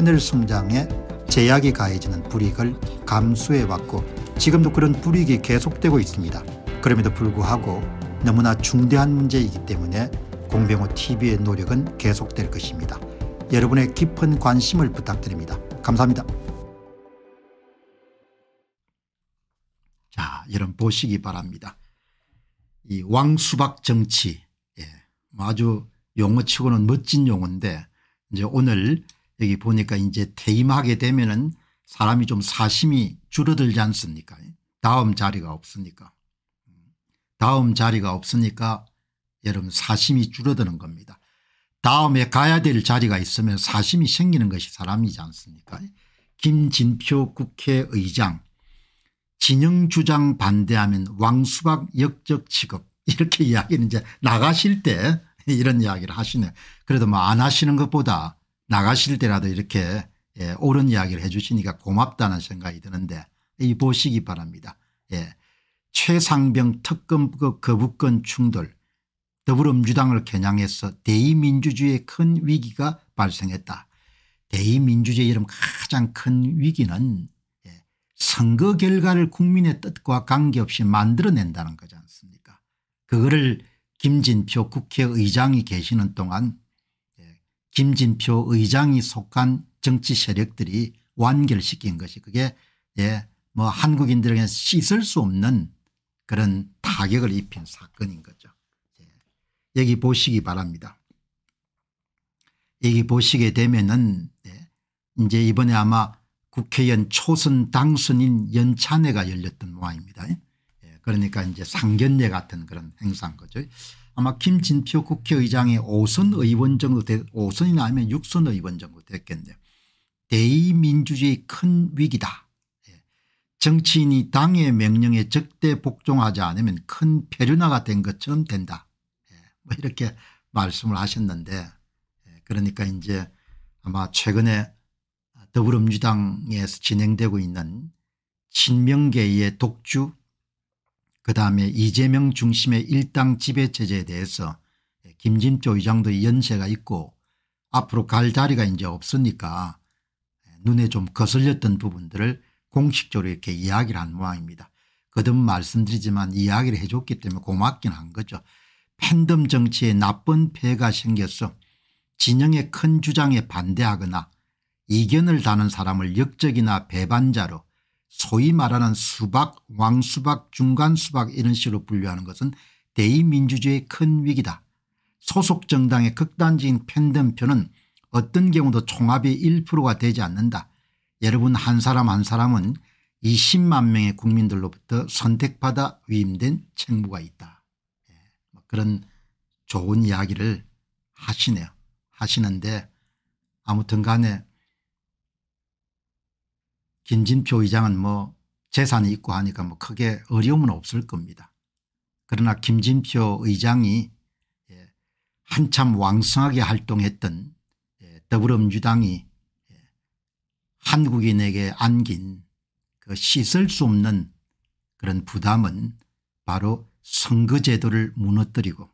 하늘 성장에 제약이 가해지는 불이익을 감수해왔고 지금도 그런 불이익이 계속되고 있습니다. 그럼에도 불구하고 너무나 중대한 문제이기 때문에 공병호 TV의 노력은 계속될 것입니다. 여러분의 깊은 관심을 부탁드립니다. 감사합니다. 자, 여러분 보시기 바랍니다. 이 왕수박 정치, 예, 뭐 아주 용어치고는 멋진 용어인데 이제 오늘 여기 보니까 이제 퇴임하게 되면은 사람이 좀 사심이 줄어들지 않습니까 다음 자리가 없으니까 다음 자리가 없으니까 여러분 사심이 줄어드는 겁니다. 다음에 가야 될 자리가 있으면 사심이 생기는 것이 사람이지 않습니까 김진표 국회의장 진영 주장 반대하면 왕수박 역적 취급 이렇게 이야기는 이제 나가실 때 이런 이야기를 하시네요. 그래도 뭐 안 하시는 것보다 나가실 때라도 이렇게 예, 옳은 이야기를 해 주시니까 고맙다는 생각이 드는데 이 보시기 바랍니다. 예. 최상병 특검 그 거부권 충돌 더불어민주당을 겨냥해서 대의민주주의의 큰 위기가 발생했다. 대의민주주의 이름 가장 큰 위기는 예, 선거 결과를 국민의 뜻과 관계없이 만들어낸다는 거지 않습니까 그거를 김진표 국회의장이 계시는 동안 김진표 의장이 속한 정치 세력들이 완결시킨 것이 그게 예, 뭐 한국인들에게 씻을 수 없는 그런 타격을 입힌 사건인 거죠. 예. 여기 보시기 바랍니다. 여기 보시게 되면은 예. 이제 이번에 아마 국회의원 초선 당선인 연찬회가 열렸던 모양입니다. 예. 그러니까 이제 상견례 같은 그런 행사인 거죠. 아마 김진표 국회의장의 5선 의원 정도 5선이나 아니면 6선 의원 정도 됐겠는데 대의민주주의 큰 위기다. 예. 정치인이 당의 명령에 적대 복종하지 않으면 큰 폐륜화가 된 것처럼 된다. 예. 뭐 이렇게 말씀을 하셨는데 예. 그러니까 이제 아마 최근에 더불어민주당에서 진행되고 있는 친명계의 독주 그다음에 이재명 중심의 일당 지배체제에 대해서 김진표 의장도 연세가 있고 앞으로 갈 자리가 이제 없으니까 눈에 좀 거슬렸던 부분들을 공식적으로 이렇게 이야기를 한 모양입니다. 거듭 말씀드리지만 이야기를 해줬기 때문에 고맙긴 한 거죠. 팬덤 정치에 나쁜 폐가 생겨서 진영의 큰 주장에 반대하거나 이견을 다는 사람을 역적이나 배반자로 소위 말하는 수박 왕수박 중간수박 이런 식으로 분류하는 것은 대의민주주의의 큰 위기다. 소속 정당의 극단적인 팬덤표는 어떤 경우도 총합의 1%가 되지 않는다. 여러분 한 사람 한 사람은 20만 명의 국민들로부터 선택받아 위임된 책무가 있다. 예. 뭐 그런 좋은 이야기를 하시네요. 하시는데 아무튼 간에 김진표 의장은 뭐 재산이 있고 하니까 뭐 크게 어려움은 없을 겁니다. 그러나 김진표 의장이 예, 한참 왕성하게 활동했던 예, 더불어민주당이 예, 한국인에게 안긴 그 씻을 수 없는 그런 부담은 바로 선거제도를 무너뜨리고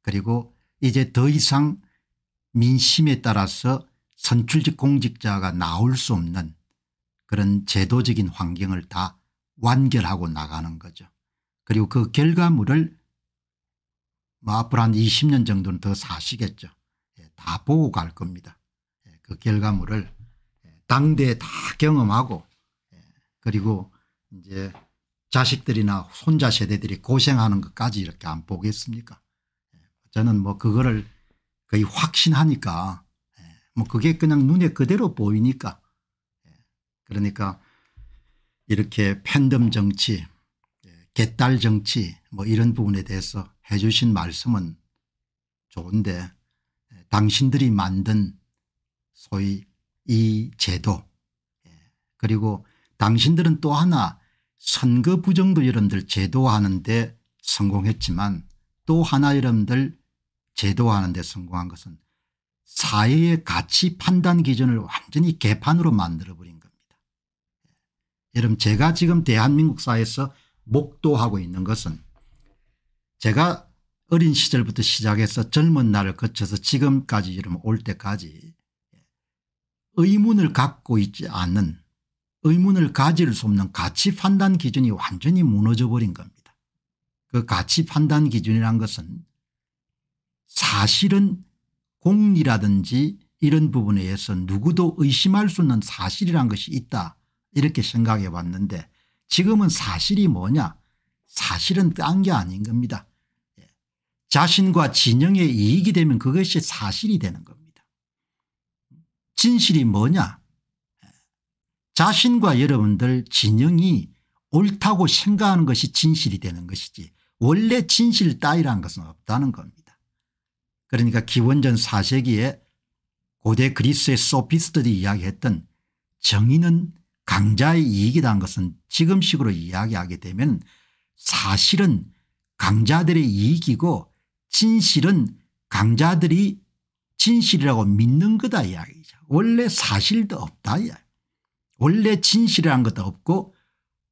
그리고 이제 더 이상 민심에 따라서 선출직 공직자가 나올 수 없는 그런 제도적인 환경을 다 완결하고 나가는 거죠. 그리고 그 결과물을 뭐 앞으로 한 20년 정도는 더 사시겠죠. 예, 다 보고 갈 겁니다. 예, 그 결과물을 예, 당대에 다 경험하고 그리고 이제 자식들이나 손자 세대들이 고생하는 것까지 이렇게 안 보겠습니까 저는 뭐 그거를 거의 확신하니까 뭐 그게 그냥 눈에 그대로 보이니까 그러니까 이렇게 팬덤 정치 예, 개딸 정치 뭐 이런 부분에 대해서 해 주신 말씀은 좋은데 예, 당신들이 만든 소위 이 제도 예, 그리고 당신들은 또 하나 선거 부정도 여러분들 제도화하는데 성공했지만 또 하나 여러분들 제도화하는데 성공한 것은 사회의 가치 판단 기준을 완전히 개판으로 만들어버린 여러분 제가 지금 대한민국 사회에서 목도하고 있는 것은 제가 어린 시절부터 시작해서 젊은 날을 거쳐서 지금까지 여러면올 때까지 의문을 갖고 있지 않은 의문을 가질 수 없는 가치 판단 기준이 완전히 무너져 버린 겁니다. 그 가치 판단 기준이란 것은 사실은 공리라든지 이런 부분에 의해서 누구도 의심할 수 없는 사실이란 것이 있다 이렇게 생각해 봤는데 지금은 사실이 뭐냐 사실은 딴 게 아닌 겁니다. 예. 자신과 진영의 이익이 되면 그것이 사실이 되는 겁니다. 진실이 뭐냐 예. 자신과 여러분들 진영이 옳다고 생각하는 것이 진실이 되는 것이지 원래 진실 따위라는 것은 없다는 겁니다. 그러니까 기원전 4세기에 고대 그리스의 소피스들이 이야기했던 정의는 강자의 이익이라는 것은 지금식으로 이야기하게 되면 사실은 강자들의 이익이고 진실은 강자들이 진실이라고 믿는 거다 이야기죠. 원래 사실도 없다 이야기. 원래 진실이라는 것도 없고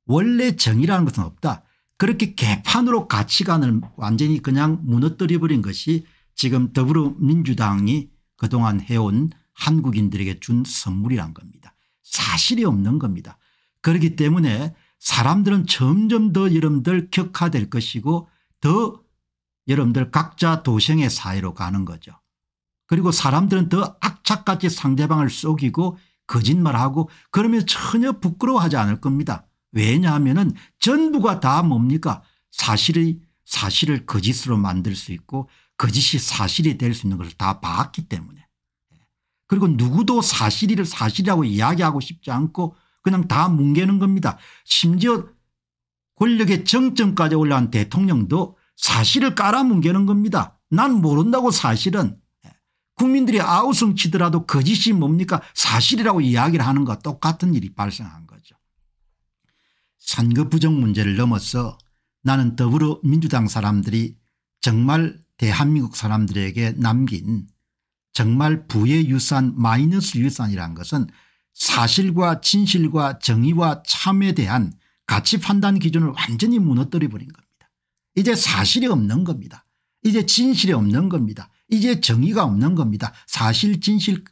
원래 정의라는 것은 없다. 그렇게 개판으로 가치관을 완전히 그냥 무너뜨려 버린 것이 지금 더불어민주당이 그동안 해온 한국인들에게 준 선물이란 겁니다. 사실이 없는 겁니다. 그렇기 때문에 사람들은 점점 더 여러분들 격화될 것이고 더 여러분들 각자 도생의 사회로 가는 거죠. 그리고 사람들은 더 악착같이 상대방을 속이고 거짓말하고 그러면 전혀 부끄러워하지 않을 겁니다. 왜냐하면 전부가 다 뭡니까 사실이 사실을 거짓으로 만들 수 있고 거짓이 사실이 될 수 있는 것을 다 봤기 때문에 그리고 누구도 사실이를 사실이라고 이야기하고 싶지 않고 그냥 다 뭉개는 겁니다. 심지어 권력의 정점까지 올라간 대통령도 사실을 깔아뭉개는 겁니다. 난 모른다고 사실은 예. 국민들이 아우성 치더라도 거짓이 그 뭡니까 사실이라고 이야기를 하는 것과 똑같은 일이 발생한 거죠. 선거 부정 문제를 넘어서 나는 더불어민주당 사람들이 정말 대한민국 사람들에게 남긴 정말 부의 유산 마이너스 유산이란 것은 사실과 진실과 정의와 참에 대한 가치 판단 기준을 완전히 무너뜨려 버린 겁니다. 이제 사실이 없는 겁니다. 이제 진실이 없는 겁니다. 이제 정의가 없는 겁니다. 사실 진실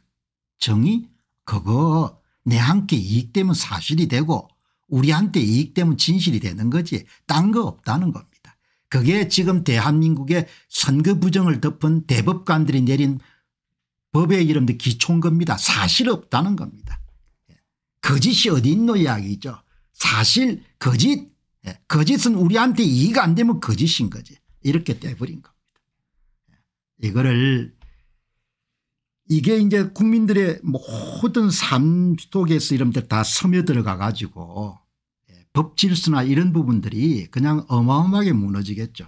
정의 그거 내한테 이익되면 사실이 되고 우리한테 이익되면 진실이 되는 거지 딴 거 없다는 겁니다. 그게 지금 대한민국의 선거 부정을 덮은 대법관들이 내린 법의 이름도 기초인 겁니다. 사실 없다는 겁니다. 예. 거짓이 어디 있노 이야기죠. 사실 거짓 예. 거짓은 우리한테 이해가 안 되면 거짓인 거지. 이렇게 떼버린 겁니다. 예. 이거를 이게 이제 국민들의 모든 삶 속에서 이런 데다 스며 들어가 가지고 법 질서나 이런 부분들이 그냥 어마어마하게 무너지겠죠.